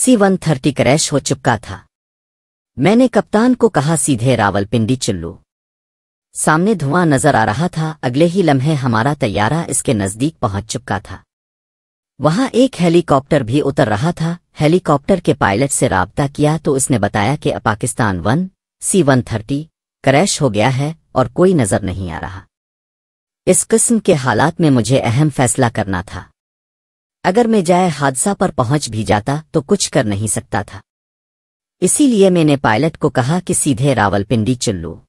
सी one thirty crash हो चुका था मैंने कप्तान को कहा सीधे रावलपिंडी चुल्लू सामने धुआं नजर आ रहा था अगले ही लम्हे हमारा तैयारा इसके नजदीक पहुंच चुका था वहां एक हेलीकॉप्टर भी उतर रहा था हेलीकॉप्टर के पायलट से राबता किया तो उसने बताया कि Pakistan one C one thirty crash हो गया है और कोई नजर नहीं आ रहा इस किस्म के हालात में मुझे अहम फैसला करना था अगर मैं जाए हादसा पर पहुंच भी जाता तो कुछ कर नहीं सकता था इसीलिए मैंने पायलट को कहा कि सीधे रावलपिंडी चुन लो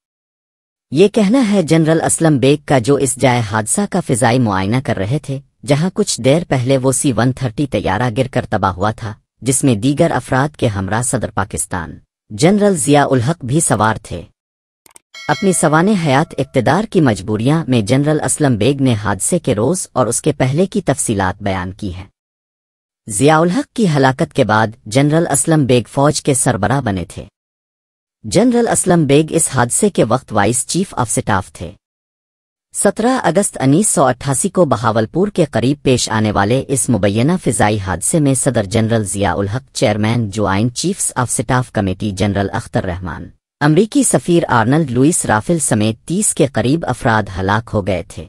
ये कहना है जनरल असलम बेग का जो इस जाए हादसा का फिजाई मुआयना कर रहे थे जहां कुछ देर पहले वो सी वन थर्टी तैयारा गिर कर तबाह हुआ था जिसमें दीगर अफराद के हमरा सदर पाकिस्तान जनरल जिया उलहक़ भी सवार थे अपनी सवान हयात इकतदार की मजबूरियां में जनरल असलम बेग ने हादसे के रोज और उसके पहले की तफसीलात बयान की हैं जियाउलहक की हलाकत के बाद जनरल असलम बेग फौज के सरबरा बने थे जनरल असलम बेग इस हादसे के वक्त वाइस चीफ ऑफ स्टाफ थे 17 अगस्त उन्नीस को बहावलपुर के करीब पेश आने वाले इस मुबैना फिजाई हादसे में सदर general Ziaul Haq chairman joint chiefs of staff committee general Akhtar Rahman अमरीकी सफ़ीर आर्नल्ड लुइस राफेल समेत तीस के करीब अफराद हलाक हो गए थे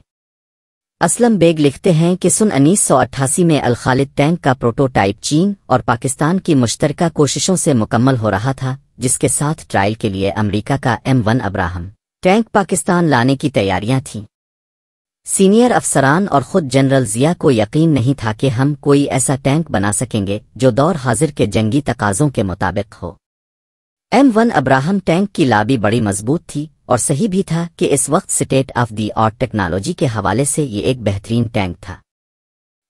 असलम बेग लिखते हैं कि सुन उन्नीस सौ अट्ठासी में अलखालिद टैंक का प्रोटोटाइप चीन और पाकिस्तान की मुश्तरक कोशिशों से मुकम्मल हो रहा था जिसके साथ ट्रायल के लिए अमरीका का M one Abraham tank Pakistan लाने की तैयारियां थीं सीनियर अफसरान और खुद जनरल जिया को यकीन नहीं था कि हम कोई ऐसा टैंक बना सकेंगे जो दौर हाजिर के जंगी तकाजों के मुताबिक हो एम वन अब्राहम टैंक की लाबी बड़ी मजबूत थी और सही भी था कि इस वक्त state of the art technology के हवाले से ये एक बेहतरीन टैंक था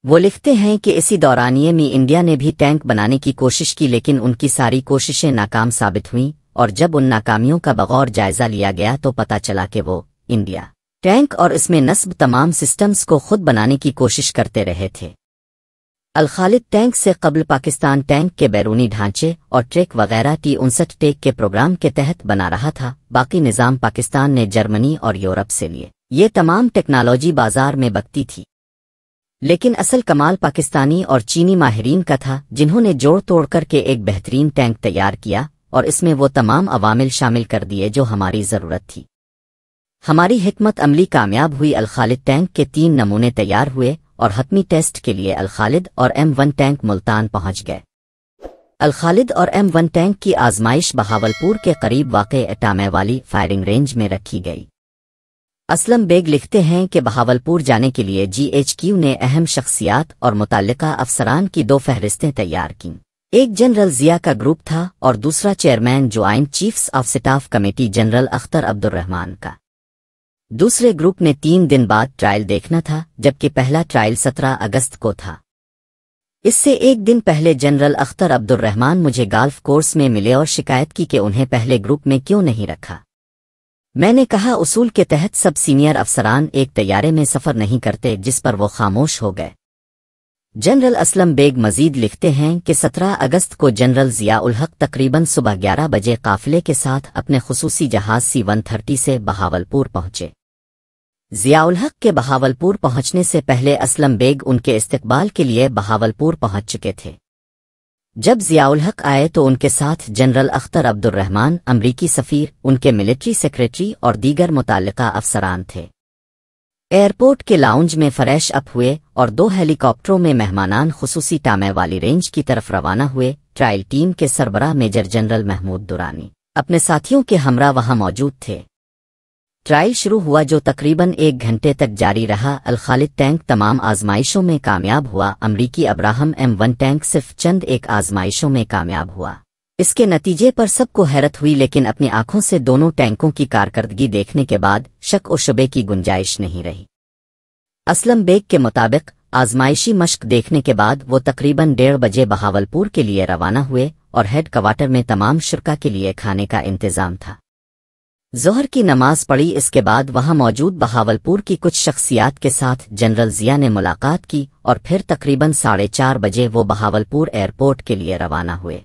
वो लिखते हैं कि इसी दौरानिए मी इंडिया ने भी टैंक बनाने की कोशिश की लेकिन उनकी सारी कोशिशें नाकाम साबित हुईं और जब उन नाकामियों का बगौर जायजा लिया गया तो पता चला कि वो इंडिया टैंक और इसमें नस्ब तमाम सिस्टम्स को खुद बनाने की कोशिश करते रहे थे अलखालिद टैंक से कबल पाकिस्तान टैंक के बैरूनी ढांचे और ट्रेक वगैरह टी उनसठ टेक के प्रोग्राम के तहत बना रहा था बाकी निज़ाम पाकिस्तान ने जर्मनी और यूरोप से लिए ये तमाम टेक्नोलॉजी बाजार में बकती थी लेकिन असल कमाल पाकिस्तानी और चीनी माहरीन का था जिन्होंने जोड़ तोड़ करके एक बेहतरीन टैंक तैयार किया और इसमें वो तमाम अवामिल शामिल कर दिए जो हमारी ज़रूरत थी हमारी हमत अमली कामयाब हुई अलखालिद टैंक के तीन नमूने तैयार हुए और हतमी टेस्ट के लिए अल खालिद और एम वन टैंक मुल्तान पहुंच गए अल खालिद और एम वन टैंक की आजमाइश बहावलपुर के करीब वाक़ एटामे वाली फायरिंग रेंज में रखी गई असलम बेग लिखते हैं कि बहावलपुर जाने के लिए जीएचक्यू ने अहम शख्सियात और मुतल अफसरान की दो फहरिस्तें तैयार कीं एक जनरल जिया का ग्रुप था और दूसरा chairman joint chiefs of staff committee general Akhtar Abdulrahman का दूसरे ग्रुप में तीन दिन बाद ट्रायल देखना था जबकि पहला ट्रायल 17 अगस्त को था इससे एक दिन पहले जनरल अख्तर अब्दुल रहमान मुझे गाल्फ़ कोर्स में मिले और शिकायत की कि उन्हें पहले ग्रुप में क्यों नहीं रखा मैंने कहा उसूल के तहत सब सीनियर अफसरान एक तैयारे में सफर नहीं करते जिस पर वो खामोश हो गए जनरल असलम बेग मजीद लिखते हैं कि 17 अगस्त को जनरल जियाउलहक तकरीबन सुबह 11 बजे काफिले के साथ अपने खसूसी जहाज सी 130 से बहावलपुर पहुंचे जियाउल हक के बहावलपुर पहुंचने से पहले असलम बेग उनके इस्तकबाल के लिए बहावलपुर पहुंच चुके थे जब जियाउल हक आए तो उनके साथ जनरल अख्तर अब्दुलरहमान अमरीकी सफ़ीर उनके मिलिट्री सेक्रेटरी और दीगर मुतल अफसरान थे एयरपोर्ट के लाउंज में फ्रेश अप हुए और दो हेलीकॉप्टरों में मेहमानान खसूसी टामे वाली रेंज की तरफ रवाना हुए ट्रायल टीम के सरबराह मेजर जनरल महमूद दुरानी अपने साथियों के हमरा वहां मौजूद थे ट्रायल शुरू हुआ जो तकरीबन एक घंटे तक जारी रहा अल खालिद टैंक तमाम आजमाइशों में कामयाब हुआ अमरीकी अब्राहम एम वन टैंक सिर्फ चंद एक आजमाइशों में कामयाब हुआ इसके नतीजे पर सबको हैरत हुई लेकिन अपनी आंखों से दोनों टैंकों की कारकर्दगी देखने के बाद शक और शुबे की गुंजाइश नहीं रही असलम बेग के मुताबिक आजमाइशी मश्क देखने के बाद वो तकरीबन डेढ़ बजे बहावलपुर के लिए रवाना हुए और हेड क्वार्टर में तमाम शुरका के लिए खाने का इंतजाम था जोहर की नमाज पढ़ी इसके बाद वहां मौजूद बहावलपुर की कुछ शख्सियात के साथ जनरल जिया ने मुलाकात की और फिर तकरीबन साढ़े चार बजे वो बहावलपुर एयरपोर्ट के लिए रवाना हुए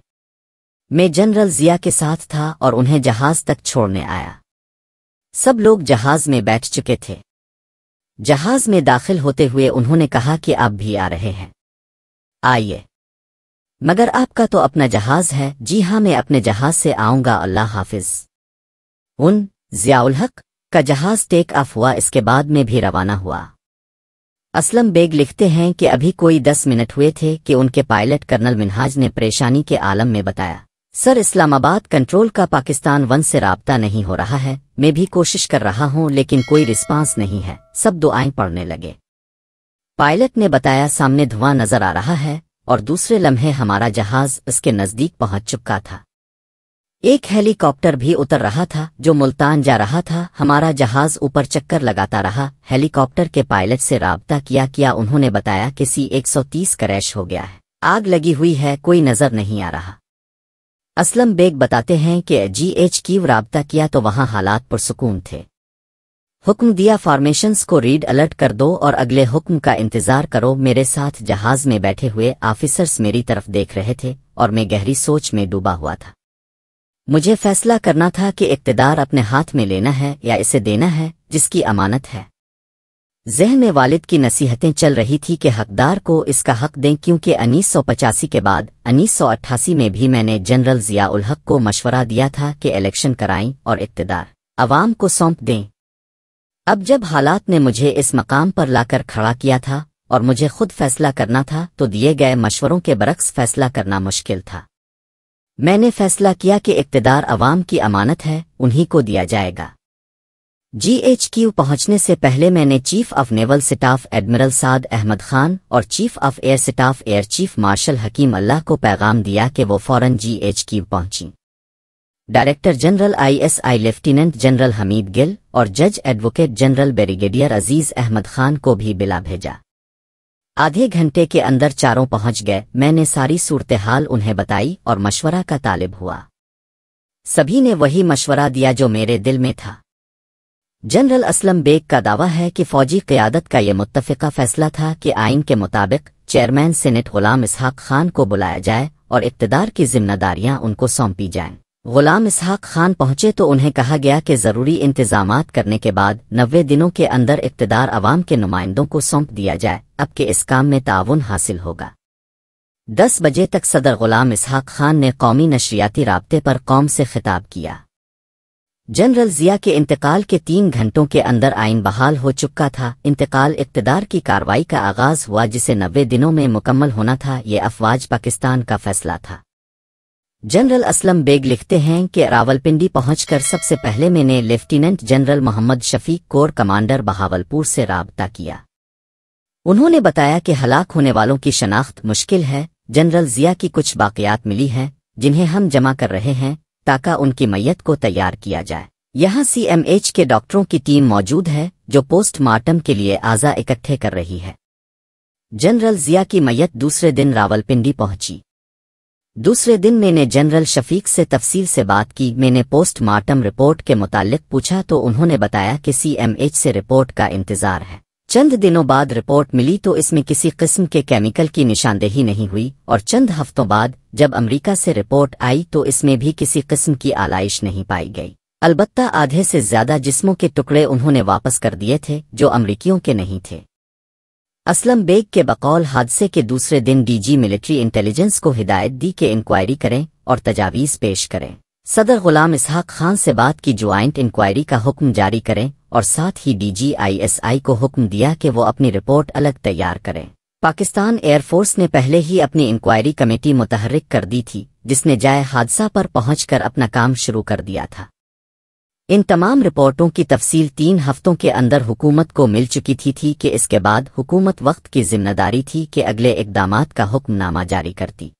मैं जनरल जिया के साथ था और उन्हें जहाज तक छोड़ने आया सब लोग जहाज में बैठ चुके थे जहाज में दाखिल होते हुए उन्होंने कहा कि आप भी आ रहे हैं आइए मगर आपका तो अपना जहाज है जी हाँ मैं अपने जहाज से आऊंगा अल्लाह हाफिज़ उन जियाउल हक का जहाज टेक ऑफ हुआ इसके बाद में भी रवाना हुआ असलम बेग लिखते हैं कि अभी कोई दस मिनट हुए थे कि उनके पायलट कर्नल मिनहाज ने परेशानी के आलम में बताया सर इस्लामाबाद कंट्रोल का पाकिस्तान वन से रबता नहीं हो रहा है मैं भी कोशिश कर रहा हूं लेकिन कोई रिस्पांस नहीं है सब दुआएं पड़ने लगे पायलट ने बताया सामने धुआं नजर आ रहा है और दूसरे लम्हे हमारा जहाज उसके नजदीक पहुंच चुका था एक हेलीकॉप्टर भी उतर रहा था जो मुल्तान जा रहा था हमारा जहाज ऊपर चक्कर लगाता रहा हेलीकॉप्टर के पायलट से रबता किया किया उन्होंने बताया कि सी 130 क्रैश हो गया है आग लगी हुई है कोई नजर नहीं आ रहा असलम बेग बताते हैं कि जी एच कीव रबता किया तो वहां हालात पुरसकून थे हुक्म दिया फार्मेशंस को रीड अलर्ट कर दो और अगले हुक्म का इंतजार करो मेरे साथ जहाज में बैठे हुए ऑफिसर्स मेरी तरफ देख रहे थे और मैं गहरी सोच में डूबा हुआ था मुझे फैसला करना था कि इकतदार अपने हाथ में लेना है या इसे देना है जिसकी अमानत है जहन में वालिद की नसीहतें चल रही थी कि हकदार को इसका हक दें क्योंकि उन्नीस के बाद उन्नीस में भी मैंने जनरल जिया उल हक को मशवरा दिया था कि इलेक्शन कराएं और इकतदार अवाम को सौंप दें अब जब हालात ने मुझे इस मकाम पर लाकर खड़ा किया था और मुझे खुद फैसला करना था तो दिए गए मशवरों के बरक्स फैसला करना मुश्किल था मैंने फैसला किया कि इकतदार अवाम की अमानत है उन्हीं को दिया जाएगा जीएचक्यू पहुंचने से पहले मैंने chief of naval staff admiral Saad Ahmed Khan और chief of air staff air chief marshal Hakimullah को पैगाम दिया कि वो फौरन जीएचक्यू पहुंची director general ISI lieutenant general Hamid Gill और जज advocate general brigadier Aziz Ahmed Khan को भी बिला भेजा आधे घंटे के अंदर चारों पहुंच गए मैंने सारी सूरतहाल उन्हें बताई और मशवरा का तालिब हुआ सभी ने वही मशवरा दिया जो मेरे दिल में था जनरल असलम बेग का दावा है कि फौजी क्यादत का यह मुतफ़ा फैसला था कि आइन के मुताबिक चेयरमैन सेनेट गुलाम इसहाक खान को बुलाया जाए और इकतदार की जिम्मेदारियां उनको सौंपी जाएं। गुलाम इसहाक खान पहुंचे तो उन्हें कहा गया कि ज़रूरी इंतजाम करने के बाद नब्बे दिनों के अंदर इकतदार अवाम के नुमाइंदों को सौंप दिया जाए अब के इस काम में ताउन हासिल होगा दस बजे तक सदर गुलाम इसहाक खान ने कौमी नशरियाती रबते पर कौम से खिताब किया जनरल जिया के इंतकाल के तीन घंटों के अंदर आइन बहाल हो चुका था इंतकाल इकतदार की कार्रवाई का आगाज हुआ जिसे नब्बे दिनों में मुकम्मल होना था ये अफवाज पाकिस्तान का फैसला था जनरल असलम बेग लिखते हैं कि रावलपिंडी पहुंचकर सबसे पहले मैंने lieutenant general Mohammad Shafiq corps commander Bahawalpur से रबता किया उन्होंने बताया कि हलाक होने वालों की शनाख्त मुश्किल है जनरल जिया की कुछ बाकियात मिली हैं जिन्हें हम जमा कर रहे हैं ताकि उनकी मैयत को तैयार किया जाए यहाँ सीएमएच के डॉक्टरों की टीम मौजूद है जो पोस्टमार्टम के लिए आज़ा इकट्ठे कर रही है जनरल जिया की मैयत दूसरे दिन रावलपिंडी पहुंची दूसरे दिन मैंने जनरल शफीक से तफसील से बात की मैंने पोस्टमार्टम रिपोर्ट के मुतालिक पूछा तो उन्होंने बताया कि सीएमएच से रिपोर्ट का इंतजार है चंद दिनों बाद रिपोर्ट मिली तो इसमें किसी किस्म के केमिकल की निशानदेही नहीं हुई और चंद हफ्तों बाद जब अमरीका से रिपोर्ट आई तो इसमें भी किसी किस्म की आलाइश नहीं पाई गई अलबत्ता आधे से ज्यादा जिस्मों के टुकड़े उन्होंने वापस कर दिए थे जो अमरीकियों के नहीं थे असलम बेग के बकौल हादसे के दूसरे दिन डीजी मिलिट्री इंटेलिजेंस को हिदायत दी कि इंक्वायरी करें और तजावीज पेश करें सदर गुलाम इसहाक खान से बात की ज्वाइंट इंक्वायरी का हुक्म जारी करें और साथ ही डीजी आईएसआई को हुक्म दिया कि वो अपनी रिपोर्ट अलग तैयार करें पाकिस्तान एयरफोर्स ने पहले ही अपनी इंक्वायरी कमेटी मुतहरक कर दी थी जिसने जाय हादसा पर पहुंचकर अपना काम शुरू कर दिया था इन तमाम रिपोर्टों की तफसील तीन हफ्तों के अंदर हुकूमत को मिल चुकी थी थी कि इसके बाद हुकूमत वक्त की जिम्मेदारी थी कि अगले इकदाम का हुक्मनामा जारी करती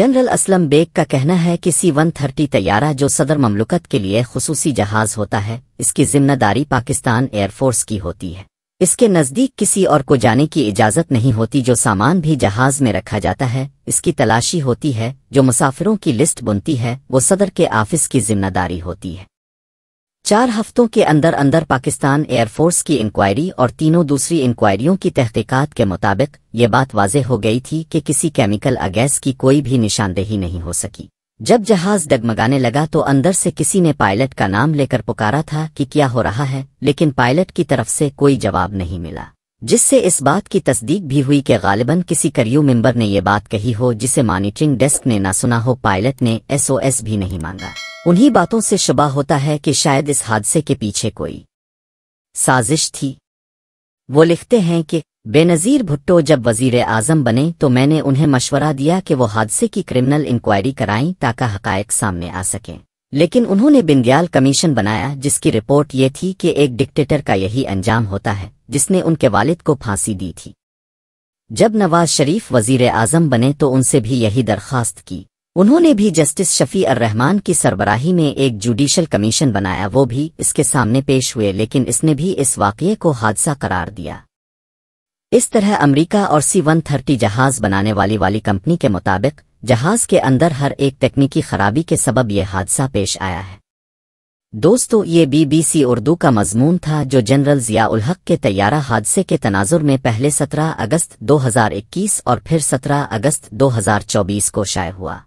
जनरल असलम बेग का कहना है कि सी वन थर्टी तैयारा जो सदर ममलकत के लिए खसूसी जहाज होता है इसकी जिम्मेदारी पाकिस्तान एयरफोर्स की होती है इसके नज़दीक किसी और को जाने की इजाज़त नहीं होती जो सामान भी जहाज में रखा जाता है इसकी तलाशी होती है जो मुसाफिरों की लिस्ट बुनती है वो सदर के ऑफिस की जिम्मेदारी होती है चार हफ्तों के अंदर अंदर पाकिस्तान एयरफोर्स की इंक्वायरी और तीनों दूसरी इंक्वायरियों की तहकीकात के मुताबिक ये बात वाजे हो गई थी कि किसी केमिकल अगैस की कोई भी निशानदेही नहीं हो सकी जब जहाज डगमगाने लगा तो अंदर से किसी ने पायलट का नाम लेकर पुकारा था कि क्या हो रहा है लेकिन पायलट की तरफ से कोई जवाब नहीं मिला जिससे इस बात की तस्दीक भी हुई कि गालिबन किसी करियू मेंबर ने ये बात कही हो जिसे मॉनिटरिंग डेस्क ने ना सुना हो पायलट ने एसओएस भी नहीं मांगा उन्हीं बातों से शुबा होता है कि शायद इस हादसे के पीछे कोई साजिश थी वो लिखते हैं कि बेनज़ीर भुट्टो जब वजीर आजम बने तो मैंने उन्हें मशवरा दिया कि वो हादसे की क्रिमिनल इंक्वायरी कराएं ताकि हकायक सामने आ सकें लेकिन उन्होंने बिंदयाल कमीशन बनाया जिसकी रिपोर्ट ये थी कि एक डिक्टेटर का यही अंजाम होता है जिसने उनके वालिद को फांसी दी थी जब नवाज शरीफ वजीर आजम बने तो उनसे भी यही दरख्वास्त की उन्होंने भी जस्टिस शफी अर रहमान की सरबराही में एक जुडिशल कमीशन बनाया वो भी इसके सामने पेश हुए लेकिन इसने भी इस वाकये को हादसा करार दिया इस तरह अमरीका और सी वन थर्टी जहाज बनाने वाली वाली कंपनी के मुताबिक जहाज के अंदर हर एक तकनीकी खराबी के सबब ये हादसा पेश आया है दोस्तों ये बीबीसी उर्दू का मजमून था जो जनरल उलहक के तैयारा हादसे के तनाजुर में पहले 17 अगस्त 2021 और फिर 17 अगस्त 2024 को शाये हुआ